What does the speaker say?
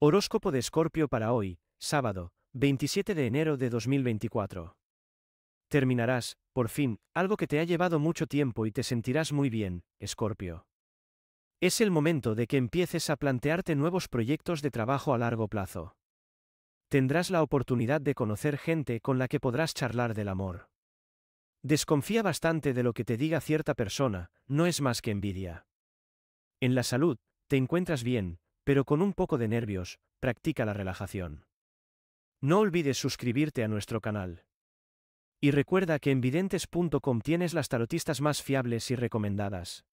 Horóscopo de Escorpio para hoy, sábado, 27 de enero de 2024. Terminarás, por fin, algo que te ha llevado mucho tiempo y te sentirás muy bien, Escorpio. Es el momento de que empieces a plantearte nuevos proyectos de trabajo a largo plazo. Tendrás la oportunidad de conocer gente con la que podrás charlar del amor. Desconfía bastante de lo que te diga cierta persona, no es más que envidia. En la salud, te encuentras bien, pero con un poco de nervios, practica la relajación. No olvides suscribirte a nuestro canal. Y recuerda que en videntes.com tienes las tarotistas más fiables y recomendadas.